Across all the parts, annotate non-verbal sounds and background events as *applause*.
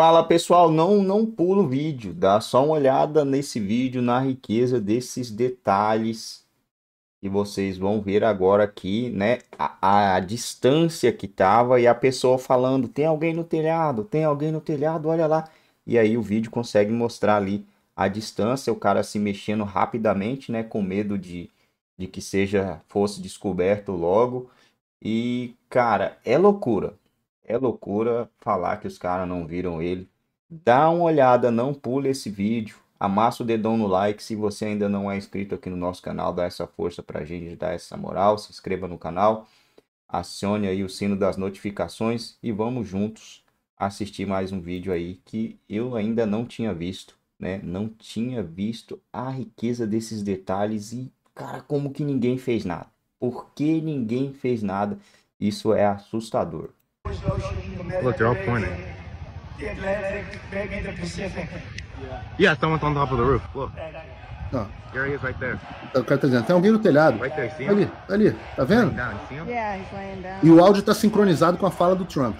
Fala pessoal, não não pula o vídeo, dá só uma olhada nesse vídeo na riqueza desses detalhes que vocês vão ver agora aqui, né? A, a distância que tava e a pessoa falando, tem alguém no telhado, tem alguém no telhado, olha lá. E aí o vídeo consegue mostrar ali a distância, o cara se mexendo rapidamente, né, com medo de de que seja fosse descoberto logo. E cara, é loucura. É loucura falar que os caras não viram ele. Dá uma olhada, não pule esse vídeo. Amassa o dedão no like. Se você ainda não é inscrito aqui no nosso canal, dá essa força pra gente, dá essa moral. Se inscreva no canal, acione aí o sino das notificações e vamos juntos assistir mais um vídeo aí que eu ainda não tinha visto, né? Não tinha visto a riqueza desses detalhes e, cara, como que ninguém fez nada? Por que ninguém fez nada? Isso é assustador. Look, they're all pointing. Né? The Atlantic, maybe the Pacific. Yeah, someone's on top of the roof. Look. Ó. Gary is right there. Tá, o cara tá dizendo, tem alguém no telhado. Right there, see ali, ali, tá vendo? Yeah, he's laying down. E o áudio tá sincronizado com a fala do Trump.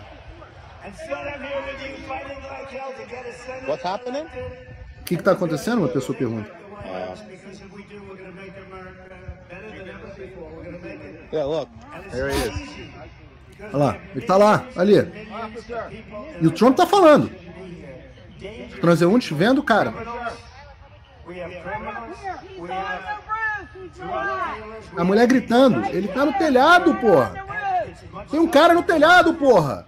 What's happening? O que, que tá acontecendo? Uma pessoa pergunta. Yeah, look. There he is. Olha lá, ele tá lá, ali. E o Trump tá falando. Os transeuntes vendo, cara. A mulher gritando. Ele tá no telhado, porra. Tem um cara no telhado, porra.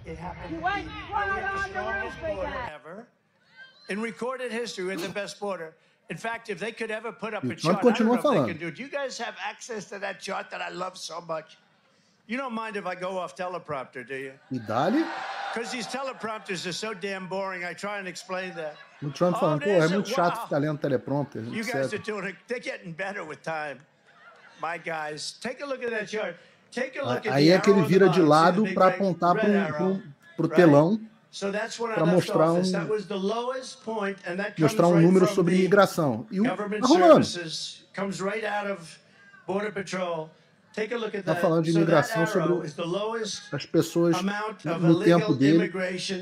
In recorded history, we're the best border. In fact, if they could ever put up a chart, I don't know if they do. Do you guys have access to that chart that I love so much? You don't mind if I go off teleprompter, do you? E dá-lhe. Because these teleprompters are so damn boring. I try and explain that. O Trump falando, oh, pô, é muito chato ficar lendo teleprompter. You guys are doing They're getting better with time. My guys, take a look at that chart. Take a look at Aí é que ele vira de lado para apontar para o telão para mostrar um, mostrar um número sobre imigração. E o tá rolando. Está falando de imigração sobre as pessoas no tempo dele.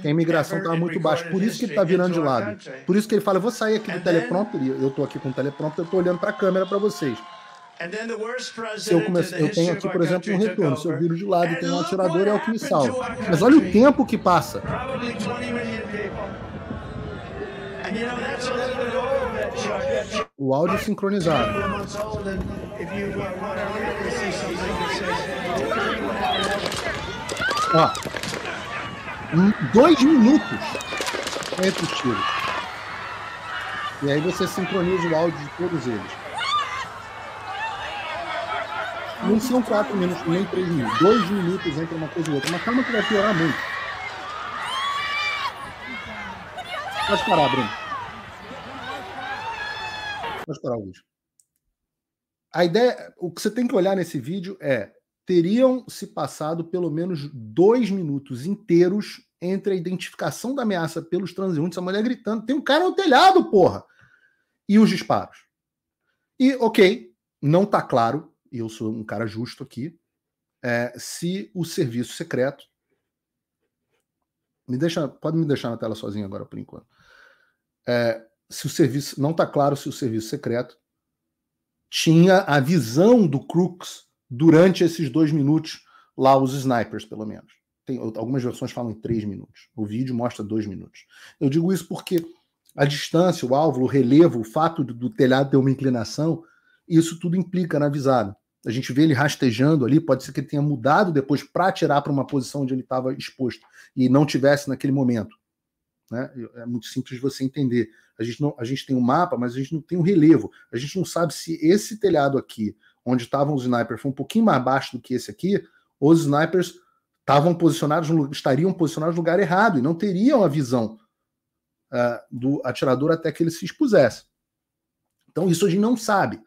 A imigração estava muito baixa. Por isso que ele está virando de lado. Por isso que ele fala: eu vou sair aqui do teleprompter. Eu estou aqui com o teleprompter, eu estou olhando para a câmera para vocês. Se eu, começo, eu tenho aqui, por exemplo, um retorno. Se eu viro de lado e tenho um atirador, é o que me salva. Mas olha o tempo que passa. And you know, that's a o áudio sincronizado. Ó, dois minutos entre os tiros. E aí você sincroniza o áudio de todos eles. Não são quatro minutos, nem três minutos. Dois minutos entre uma coisa e outra. Mas calma que vai piorar muito. Pode parar, Bruno mas para A ideia, o que você tem que olhar nesse vídeo é: teriam se passado pelo menos dois minutos inteiros entre a identificação da ameaça pelos transeuntes, a mulher gritando, tem um cara no telhado, porra! E os disparos. E, ok, não está claro, e eu sou um cara justo aqui, é, se o serviço secreto. Me deixa, pode me deixar na tela sozinho agora por enquanto. É, se o serviço não está claro se o serviço é secreto tinha a visão do Crooks durante esses dois minutos lá os snipers pelo menos tem algumas versões falam em três minutos o vídeo mostra dois minutos eu digo isso porque a distância o alvo o relevo o fato do, do telhado ter uma inclinação isso tudo implica na visada a gente vê ele rastejando ali, pode ser que ele tenha mudado depois para atirar para uma posição onde ele estava exposto e não tivesse naquele momento. Né? É muito simples de você entender. A gente, não, a gente tem um mapa, mas a gente não tem um relevo. A gente não sabe se esse telhado aqui, onde estavam os snipers, foi um pouquinho mais baixo do que esse aqui, os snipers estavam posicionados, estariam posicionados no lugar errado e não teriam a visão uh, do atirador até que ele se expusesse. Então isso a gente não sabe.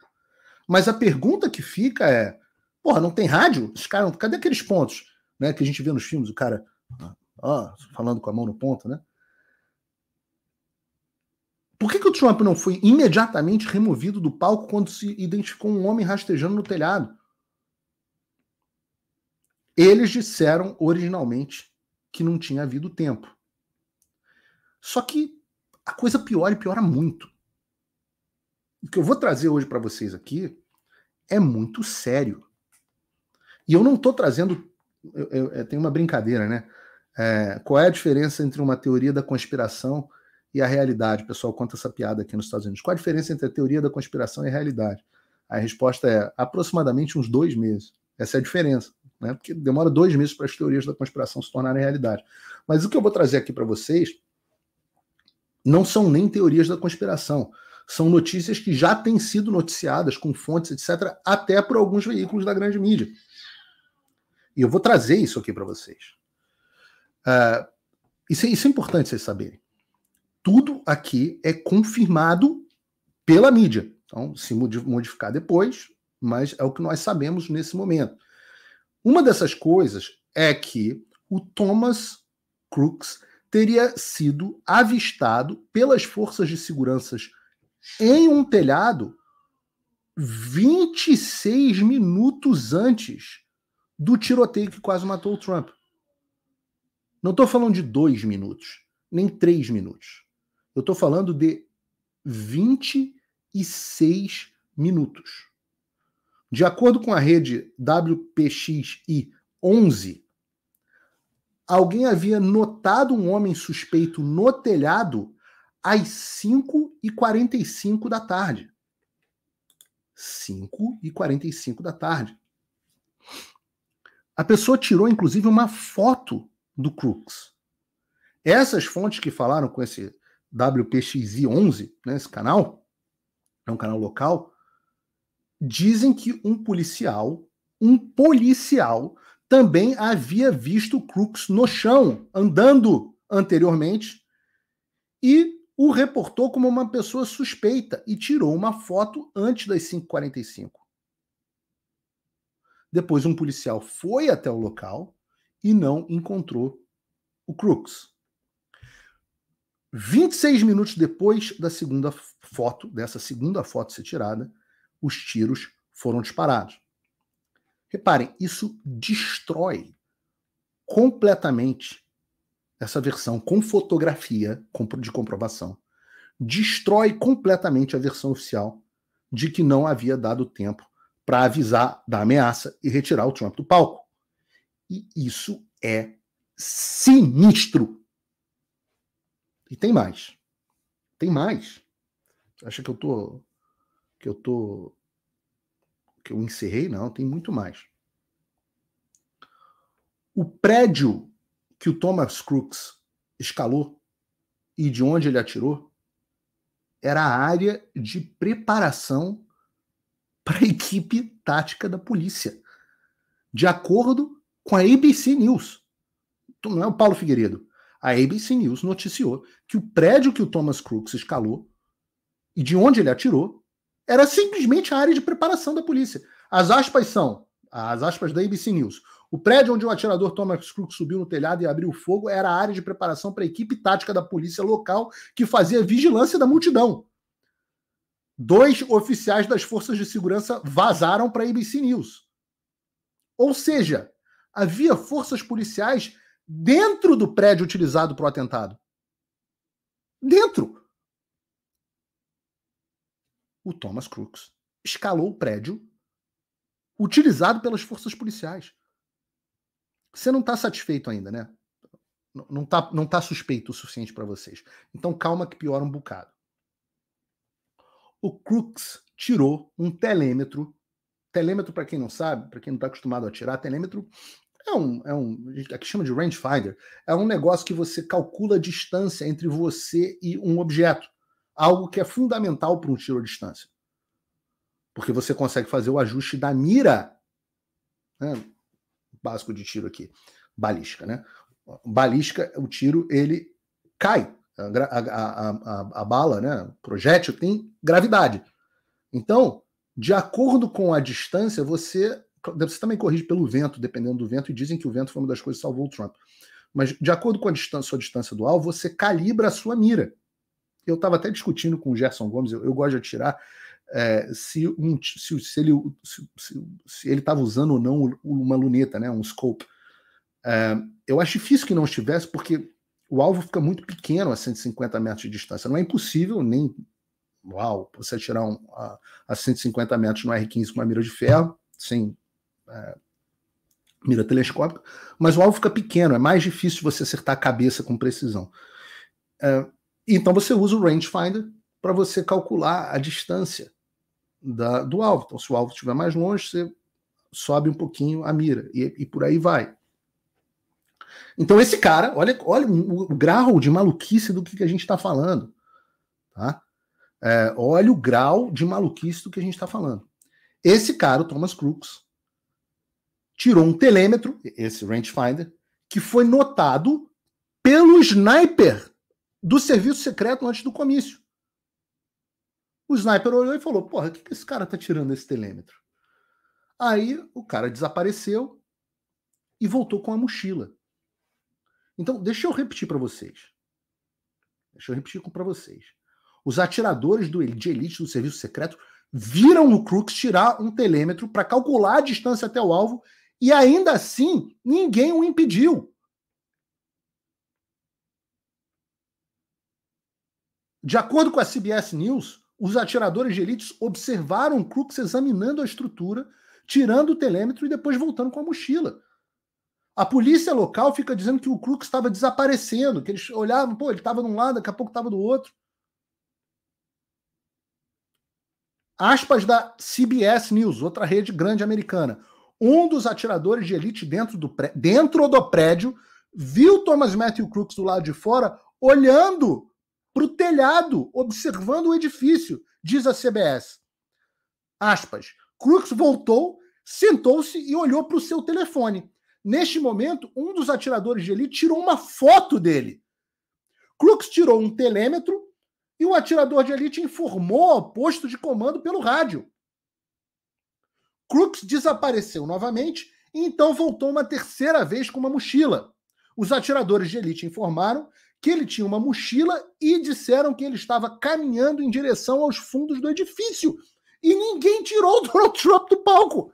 Mas a pergunta que fica é: porra, não tem rádio? Os caras, cadê aqueles pontos né, que a gente vê nos filmes? O cara ó, falando com a mão no ponto, né? Por que, que o Trump não foi imediatamente removido do palco quando se identificou um homem rastejando no telhado? Eles disseram originalmente que não tinha havido tempo. Só que a coisa piora e piora muito. O que eu vou trazer hoje para vocês aqui é muito sério. E eu não estou trazendo. Eu, eu, eu, é, tem uma brincadeira, né? É, qual é a diferença entre uma teoria da conspiração e a realidade. O pessoal conta essa piada aqui nos Estados Unidos. Qual a diferença entre a teoria da conspiração e a realidade? A resposta é aproximadamente uns dois meses. Essa é a diferença, né? porque demora dois meses para as teorias da conspiração se tornarem realidade. Mas o que eu vou trazer aqui para vocês não são nem teorias da conspiração. São notícias que já têm sido noticiadas com fontes, etc., até por alguns veículos da grande mídia. E eu vou trazer isso aqui para vocês. Uh, isso, é, isso é importante vocês saberem tudo aqui é confirmado pela mídia. Então, se modificar depois, mas é o que nós sabemos nesse momento. Uma dessas coisas é que o Thomas Crooks teria sido avistado pelas forças de seguranças em um telhado 26 minutos antes do tiroteio que quase matou o Trump. Não estou falando de dois minutos, nem três minutos. Eu estou falando de 26 minutos. De acordo com a rede WPXI 11, alguém havia notado um homem suspeito no telhado às 5h45 da tarde. 5h45 da tarde. A pessoa tirou, inclusive, uma foto do Crooks. Essas fontes que falaram com esse WPXI11, né, esse canal, é um canal local, dizem que um policial, um policial, também havia visto o Crux no chão, andando anteriormente, e o reportou como uma pessoa suspeita e tirou uma foto antes das 5h45. Depois, um policial foi até o local e não encontrou o Crux. 26 minutos depois da segunda foto, dessa segunda foto ser tirada, os tiros foram disparados. Reparem, isso destrói completamente essa versão com fotografia de comprovação. Destrói completamente a versão oficial de que não havia dado tempo para avisar da ameaça e retirar o Trump do palco. E isso é sinistro e tem mais. Tem mais. Acha que eu tô que eu tô que eu encerrei? Não, tem muito mais. O prédio que o Thomas Crooks escalou e de onde ele atirou era a área de preparação para a *laughs* equipe tática da polícia, de acordo com a ABC News. Então, não é o Paulo Figueiredo a ABC News noticiou que o prédio que o Thomas Crooks escalou e de onde ele atirou era simplesmente a área de preparação da polícia. As aspas são, as aspas da ABC News. O prédio onde o atirador Thomas Crook subiu no telhado e abriu fogo era a área de preparação para a equipe tática da polícia local que fazia vigilância da multidão. Dois oficiais das forças de segurança vazaram para a ABC News. Ou seja, havia forças policiais dentro do prédio utilizado para o atentado. Dentro. O Thomas Crooks escalou o prédio utilizado pelas forças policiais. Você não está satisfeito ainda, né? Não está não tá suspeito o suficiente para vocês. Então calma que piora um bocado. O Crooks tirou um telêmetro. Telêmetro, para quem não sabe, para quem não está acostumado a tirar, telêmetro é um, é um aqui é chama de rangefinder, é um negócio que você calcula a distância entre você e um objeto, algo que é fundamental para um tiro à distância, porque você consegue fazer o ajuste da mira, né? básico de tiro aqui, balística, né? Balística, o tiro ele cai, a, a, a, a bala, né? O projétil tem gravidade, então de acordo com a distância você você também corrige pelo vento, dependendo do vento, e dizem que o vento foi uma das coisas que salvou o Trump. Mas de acordo com a distância, sua distância do alvo, você calibra a sua mira. Eu estava até discutindo com o Gerson Gomes, eu, eu gosto de atirar, é, se, um, se, se, ele se, estava usando ou não uma luneta, né, um scope. É, eu acho difícil que não estivesse, porque o alvo fica muito pequeno a 150 metros de distância. Não é impossível nem. Uau, você atirar um, a, a 150 metros no R15 com uma mira de ferro, sem é, mira telescópica, mas o alvo fica pequeno, é mais difícil você acertar a cabeça com precisão. É, então você usa o rangefinder para você calcular a distância da, do alvo. Então, se o alvo estiver mais longe, você sobe um pouquinho a mira e, e por aí vai. Então esse cara, olha, olha o grau de maluquice do que, que a gente está falando, tá? É, olha o grau de maluquice do que a gente está falando. Esse cara, o Thomas Crooks, tirou um telêmetro, esse rangefinder, que foi notado pelo sniper do serviço secreto antes do comício. O sniper olhou e falou: Porra, o que, que esse cara tá tirando esse telêmetro? Aí o cara desapareceu e voltou com a mochila. Então, deixa eu repetir para vocês. Deixa eu repetir para vocês. Os atiradores do, de elite do serviço secreto viram o Crux tirar um telêmetro para calcular a distância até o alvo e ainda assim, ninguém o impediu. De acordo com a CBS News, os atiradores de elites observaram Crooks examinando a estrutura, tirando o telêmetro e depois voltando com a mochila. A polícia local fica dizendo que o Crooks estava desaparecendo, que eles olhavam, pô, ele estava de um lado, daqui a pouco estava do outro. Aspas da CBS News, outra rede grande americana um dos atiradores de elite dentro do, prédio, dentro do prédio viu Thomas Matthew Crooks do lado de fora olhando para o telhado, observando o edifício, diz a CBS. Aspas. Crooks voltou, sentou-se e olhou para o seu telefone. Neste momento, um dos atiradores de elite tirou uma foto dele. Crooks tirou um telêmetro e o atirador de elite informou ao posto de comando pelo rádio. Crooks desapareceu novamente e então voltou uma terceira vez com uma mochila. Os atiradores de elite informaram que ele tinha uma mochila e disseram que ele estava caminhando em direção aos fundos do edifício. E ninguém tirou o Donald Trump do palco.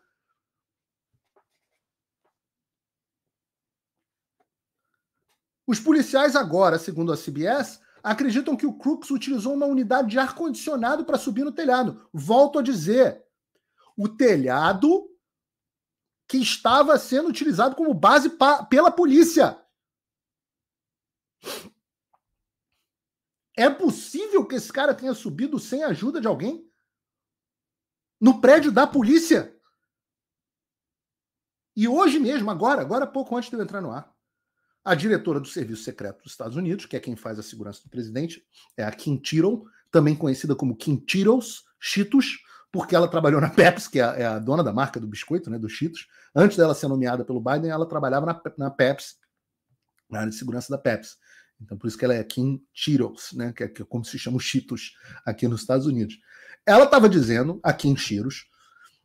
Os policiais agora, segundo a CBS, acreditam que o Crooks utilizou uma unidade de ar-condicionado para subir no telhado. Volto a dizer, o telhado que estava sendo utilizado como base pela polícia. É possível que esse cara tenha subido sem a ajuda de alguém? No prédio da polícia? E hoje mesmo, agora, agora pouco antes de eu entrar no ar, a diretora do Serviço Secreto dos Estados Unidos, que é quem faz a segurança do presidente, é a Kim Tyrell, também conhecida como Kim Tyrell's Chitos porque ela trabalhou na *laughs* Pepsi, que é a, é a dona da marca do biscoito, né, do Cheetos. Antes dela ser nomeada pelo Biden, ela trabalhava na, na Pepsi, na área de segurança da Pepsi. Então, por isso que ela é Kim Cheetos, né, que é, que é como se chama o Cheetos aqui nos Estados Unidos. Ela estava dizendo, a Kim Cheetos,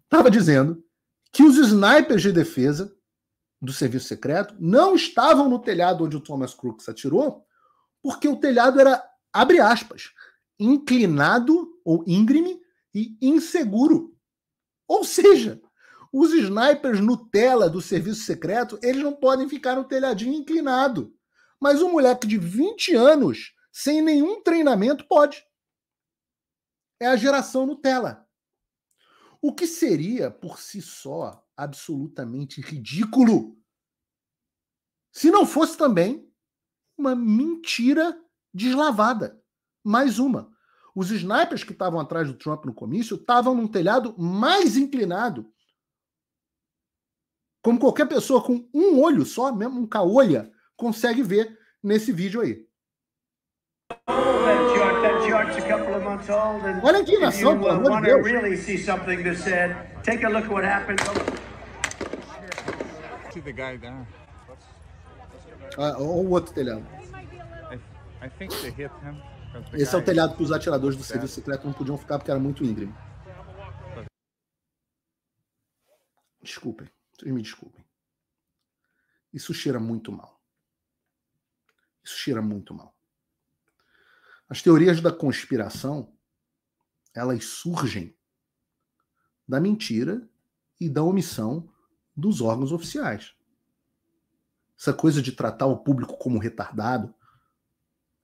estava dizendo que os snipers de defesa do serviço secreto não estavam no telhado onde o Thomas Crooks atirou, porque o telhado era, abre aspas, inclinado ou íngreme e inseguro. Ou seja, os snipers Nutella do serviço secreto, eles não podem ficar no telhadinho inclinado. Mas um moleque de 20 anos, sem nenhum treinamento, pode. É a geração Nutella. O que seria, por si só, absolutamente ridículo, se não fosse também uma mentira deslavada. Mais uma. Os snipers que estavam atrás do Trump no comício estavam num telhado mais inclinado. Como qualquer pessoa com um olho só, mesmo um caolha, consegue ver nesse vídeo aí. Olha aqui, inclinação, pelo amor de Deus. Ah, o outro telhado. Acho que they esse é o telhado que os atiradores do serviço secreto não podiam ficar porque era muito íngreme. Desculpem, vocês me desculpem. Isso cheira muito mal. Isso cheira muito mal. As teorias da conspiração, elas surgem da mentira e da omissão dos órgãos oficiais. Essa coisa de tratar o público como retardado,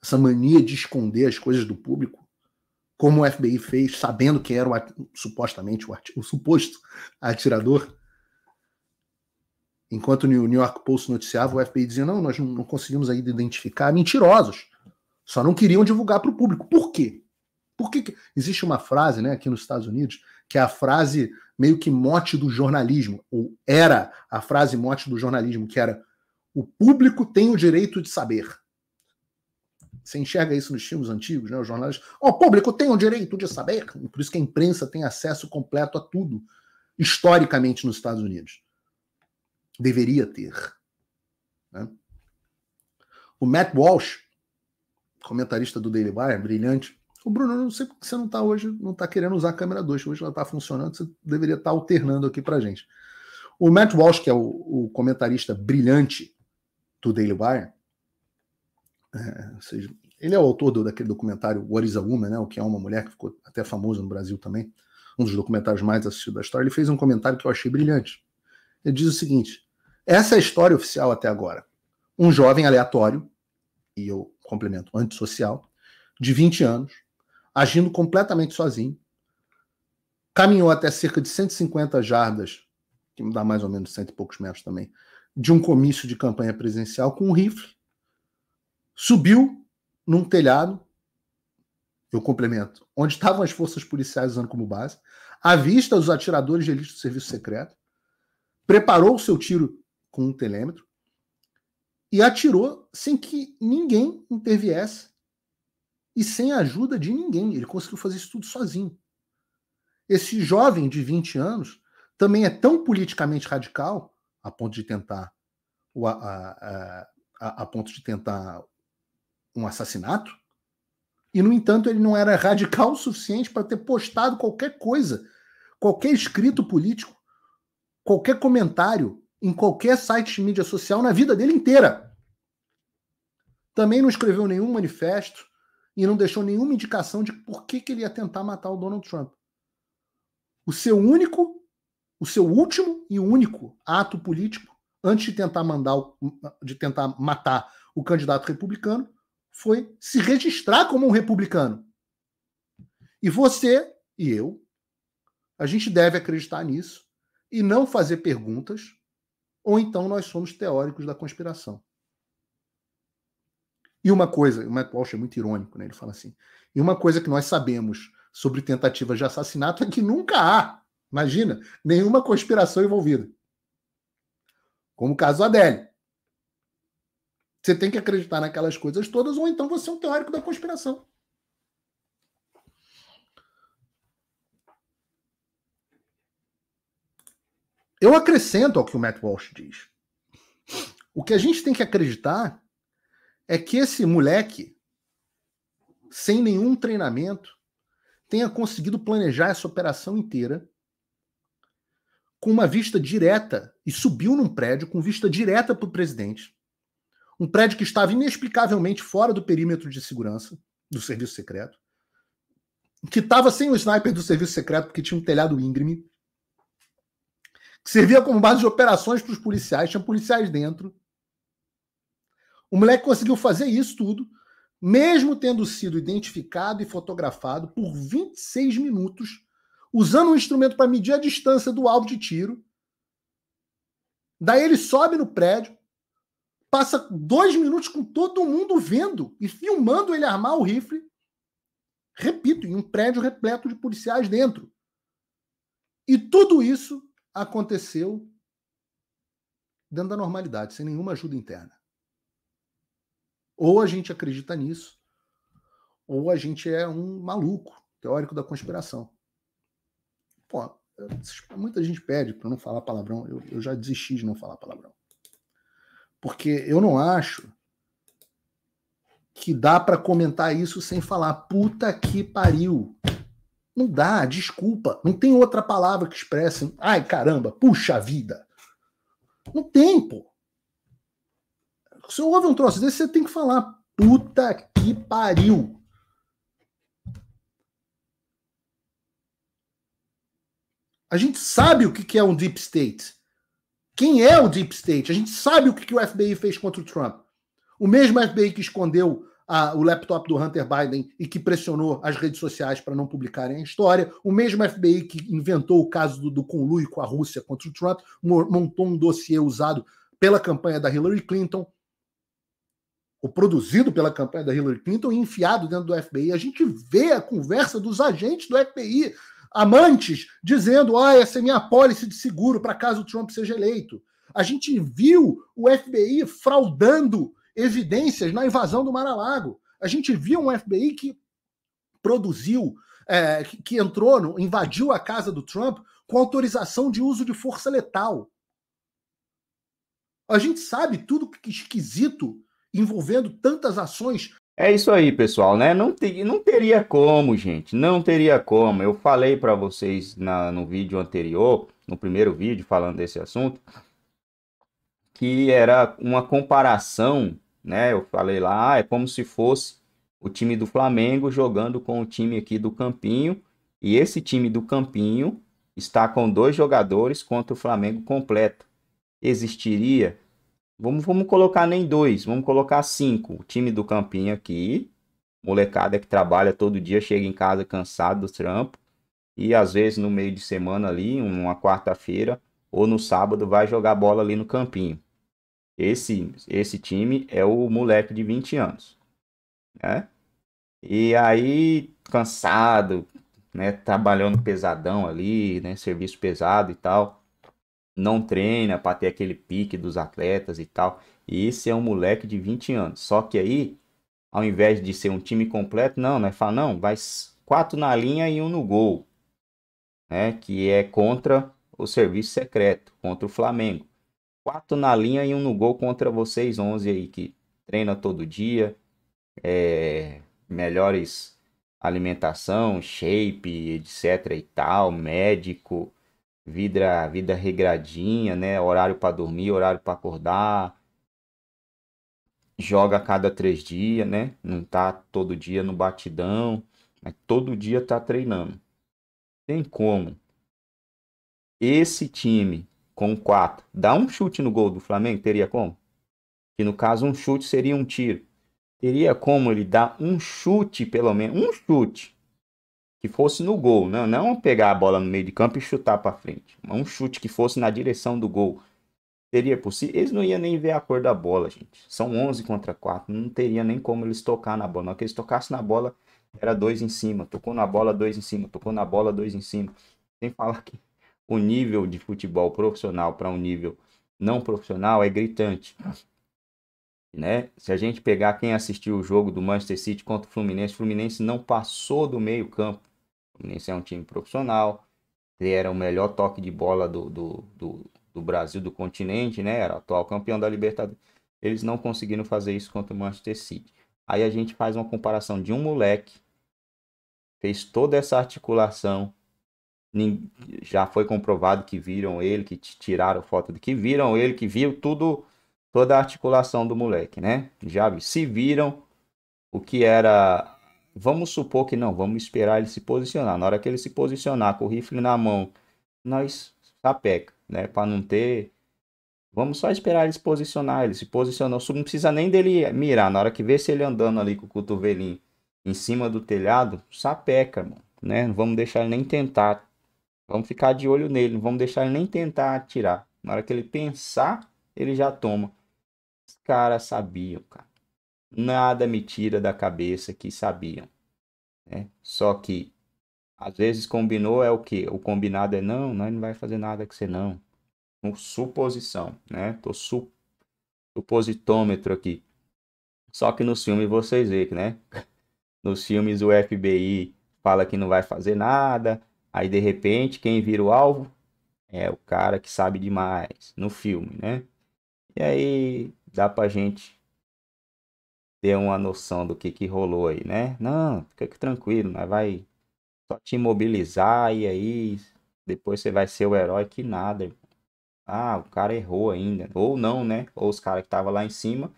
essa mania de esconder as coisas do público, como o FBI fez, sabendo quem era o, supostamente o, o suposto atirador. Enquanto o New York Post noticiava, o FBI dizia: não, nós não conseguimos ainda identificar. Mentirosos. Só não queriam divulgar para o público. Por quê? Por que, que, Existe uma frase né, aqui nos Estados Unidos, que é a frase meio que mote do jornalismo, ou era a frase mote do jornalismo, que era: o público tem o direito de saber. Você enxerga isso nos filmes antigos, né? Os jornais. O público tem o direito de saber. Por isso que a imprensa tem acesso completo a tudo, historicamente, nos Estados Unidos. Deveria ter. Né? O Matt Walsh, comentarista do Daily Wire, brilhante. O Bruno, não sei porque você não está hoje, não está querendo usar a câmera 2. Hoje ela está funcionando, você deveria estar tá alternando aqui para gente. O Matt Walsh, que é o, o comentarista brilhante do Daily Wire, é, ou seja, ele é o autor do, daquele documentário What is a Woman, né, o que é uma mulher, que ficou até famoso no Brasil também, um dos documentários mais assistidos da história. Ele fez um comentário que eu achei brilhante. Ele diz o seguinte: essa é a história oficial até agora. Um jovem aleatório, e eu complemento, antissocial, de 20 anos, agindo completamente sozinho, caminhou até cerca de 150 jardas, que dá mais ou menos cento e poucos metros também, de um comício de campanha presidencial com um rifle subiu num telhado, eu complemento, onde estavam as forças policiais usando como base, à vista dos atiradores de elite do serviço secreto, preparou o seu tiro com um telêmetro e atirou sem que ninguém interviesse e sem a ajuda de ninguém. Ele conseguiu fazer isso tudo sozinho. Esse jovem de 20 anos também é tão politicamente radical a ponto de tentar a, a, a, a ponto de tentar um assassinato, e, no entanto, ele não era radical *laughs* o suficiente para ter postado qualquer coisa, qualquer escrito político, qualquer comentário em qualquer site de mídia social na vida dele inteira. Também não escreveu nenhum manifesto e não deixou nenhuma indicação de por que, que ele ia tentar matar o Donald Trump. O seu único, o seu último e único ato político antes de tentar mandar, de tentar matar o candidato republicano foi se registrar como um republicano. E você e eu, a gente deve acreditar nisso e não fazer perguntas, ou então nós somos teóricos da conspiração. E uma coisa, o Matt Walsh é muito irônico, né? ele fala assim, e uma coisa que nós sabemos sobre tentativas de assassinato é que nunca há, imagina, nenhuma conspiração envolvida. Como o caso Adele. Você tem que acreditar naquelas coisas todas, ou então você é um teórico da conspiração. Eu acrescento ao que o Matt Walsh diz. O que a gente tem que acreditar é que esse moleque, sem nenhum treinamento, tenha conseguido planejar essa operação inteira com uma vista direta e subiu num prédio com vista direta para o presidente um prédio que estava inexplicavelmente fora do perímetro de segurança do serviço secreto, que estava sem o sniper do serviço secreto porque tinha um telhado íngreme, que servia como base de operações para os policiais, tinha policiais dentro. O moleque conseguiu fazer isso tudo, mesmo tendo sido identificado e fotografado por 26 minutos, usando um instrumento para medir a distância do alvo de tiro. Daí ele sobe no prédio, passa dois minutos com todo mundo vendo e filmando ele armar o rifle. Repito, em um prédio repleto de policiais dentro. E tudo isso aconteceu dentro da normalidade, sem nenhuma ajuda interna. Ou a gente acredita nisso, ou a gente é um maluco, teórico da conspiração. Pô, muita gente pede para não falar palavrão. Eu, eu já desisti de não falar palavrão porque eu não acho que dá para comentar isso sem falar puta que pariu. Não dá, desculpa. Não tem outra palavra que expresse. Ai, caramba, puxa vida. Não tem, pô. Se ouve um troço desse, você tem que falar puta que pariu. A gente sabe o que é um deep state. Quem é o Deep State? A gente sabe o que, o FBI fez contra o Trump. O mesmo FBI que escondeu a, o laptop do Hunter Biden e que pressionou as redes sociais para não publicarem a história. O mesmo FBI que inventou o caso do, do conluio com a Rússia contra o Trump, montou um dossiê usado pela campanha da Hillary Clinton ou produzido pela campanha da Hillary Clinton e enfiado dentro do FBI. A gente vê a conversa dos agentes do FBI amantes dizendo: ah, essa é minha apólice de seguro para caso o Trump seja eleito. A gente viu o FBI fraudando evidências na invasão do Mar-a-Lago. A gente viu um FBI que produziu, é, que, que entrou, no, invadiu a casa do Trump com autorização de uso de força letal. A gente sabe tudo que é esquisito envolvendo tantas ações é isso aí, pessoal, né? Não, te, não teria como, gente, não teria como. Eu falei para vocês na, no vídeo anterior, no primeiro vídeo falando desse assunto, que era uma comparação, né? Eu falei lá, ah, é como se fosse o time do Flamengo jogando com o time aqui do Campinho, e esse time do Campinho está com dois jogadores contra o Flamengo completo. Existiria Vamos, vamos colocar nem dois, vamos colocar cinco. O time do campinho aqui, molecada que trabalha todo dia, chega em casa cansado do trampo. E às vezes no meio de semana ali, uma quarta-feira ou no sábado, vai jogar bola ali no campinho. Esse, esse time é o moleque de 20 anos. Né? E aí, cansado, né? Trabalhando pesadão ali, né? Serviço pesado e tal não treina para ter aquele pique dos atletas e tal. E esse é um moleque de 20 anos. Só que aí, ao invés de ser um time completo, não, né? Fala, não, vai quatro na linha e um no gol. Né? Que é contra o serviço secreto, contra o Flamengo. Quatro na linha e um no gol contra vocês 11 aí que treina todo dia, é, melhores alimentação, shape, etc e tal, médico, vida, vida regradinha, né? Horário para dormir, horário para acordar. Joga a cada três dias, né? Não tá todo dia no batidão, mas todo dia tá treinando. Tem como. Esse time com quatro, dá um chute no gol do Flamengo, teria como? Que no caso um chute seria um tiro. Teria como ele dar um chute, pelo menos, um chute que fosse no gol, não, né? não pegar a bola no meio de campo e chutar para frente. Um chute que fosse na direção do gol. Seria possível? Eles não iam nem ver a cor da bola, gente. São 11 contra 4, não teria nem como eles tocar na bola. Não que eles tocassem na bola, era dois em cima. Tocou na bola, dois em cima. Tocou na bola, dois em cima. Sem falar que o nível de futebol profissional para um nível não profissional é gritante. Né? Se a gente pegar quem assistiu o jogo do Manchester City contra o Fluminense, o Fluminense não passou do meio-campo. Fluminense é um time profissional, ele era o melhor toque de bola do, do, do, do Brasil, do continente, né? Era atual campeão da Libertadores. Eles não conseguiram fazer isso contra o Manchester City. Aí a gente faz uma comparação de um moleque, fez toda essa articulação, já foi comprovado que viram ele, que tiraram foto de que viram ele, que viu tudo, toda a articulação do moleque, né? Já se viram o que era Vamos supor que não, vamos esperar ele se posicionar. Na hora que ele se posicionar com o rifle na mão, nós sapeca, né? Para não ter. Vamos só esperar ele se posicionar. Ele se posicionou, não precisa nem dele mirar. Na hora que vê se ele andando ali com o cotovelinho em cima do telhado, sapeca, mano, né? Não vamos deixar ele nem tentar. Vamos ficar de olho nele, não vamos deixar ele nem tentar atirar. Na hora que ele pensar, ele já toma. Os caras sabiam, cara nada me tira da cabeça que sabiam. Né? Só que às vezes combinou é o que? O combinado é não, nós não vai fazer nada com você não. suposição, né? Tô su supositômetro aqui. Só que nos filmes vocês veem que, né? *laughs* Nos filmes o FBI fala que não vai fazer nada, aí de repente quem vira o alvo é o cara que sabe demais no filme, né? E aí dá pra gente ter uma noção do que, que rolou aí, né? Não, fica tranquilo, mas vai só te imobilizar e aí depois você vai ser o herói que nada. Ah, o cara errou ainda. Ou não, né? Ou os caras que estavam lá em cima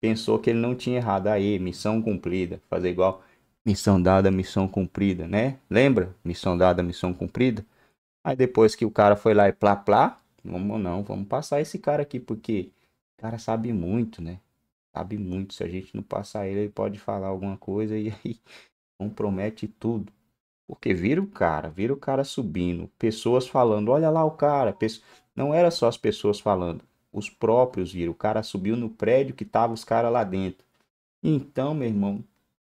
pensou que ele não tinha errado. Aí, missão cumprida. Fazer igual. Missão dada, missão cumprida, né? Lembra? Missão dada, missão cumprida. Aí depois que o cara foi lá e plá plá, vamos não, vamos passar esse cara aqui, porque o cara sabe muito, né? sabe muito. Se a gente não passar ele, ele pode falar alguma coisa e *laughs* aí compromete tudo. Porque vira o cara, vira o cara subindo, pessoas falando, olha lá o cara. Não era só as pessoas falando, os próprios viram. O cara subiu no prédio que tava os caras lá dentro. Então, meu irmão,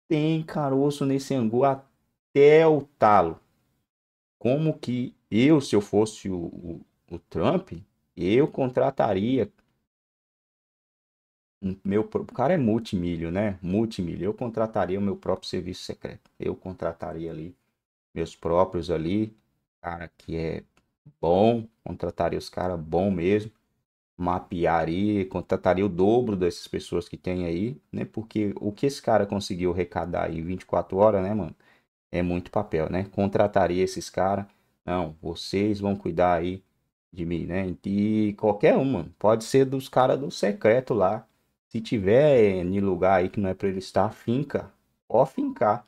tem caroço nesse angu até o talo. Como que eu, se eu fosse o, o, o Trump, eu contrataria meu, o cara é multimilho, né? Multimilho. Eu contrataria o meu próprio serviço secreto. Eu contrataria ali meus próprios ali, cara que é bom, contrataria os caras bom mesmo, mapearia, contrataria o dobro dessas pessoas que tem aí, né? Porque o que esse cara conseguiu arrecadar em 24 horas, né, mano? É muito papel, né? Contrataria esses caras. Não, vocês vão cuidar aí de mim, né? E qualquer um, mano. Pode ser dos caras do secreto lá, se tiver eh, em lugar aí que não é para ele estar, finca. Ó, fincar.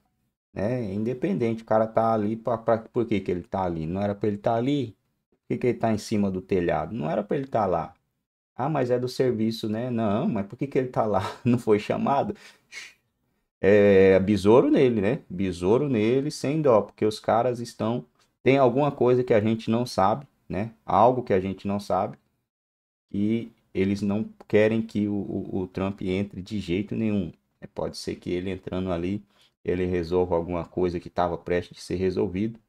Né? É independente. O cara tá ali para por que, que ele tá ali? Não era para ele estar tá ali? Por que, que ele tá em cima do telhado? Não era para ele estar tá lá. Ah, mas é do serviço, né? Não, mas por que, que ele tá lá? *laughs* Não foi chamado? É besouro nele, né? Besouro nele sem dó, porque os caras estão. Tem alguma coisa que a gente não sabe, né? Algo que a gente não sabe. E eles não querem que o, o, o Trump entre de jeito nenhum. É, pode ser que ele entrando ali, ele resolva alguma coisa que estava prestes a ser resolvida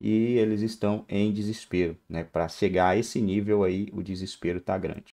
e eles estão em desespero, né? Para chegar a esse nível aí, o desespero está grande.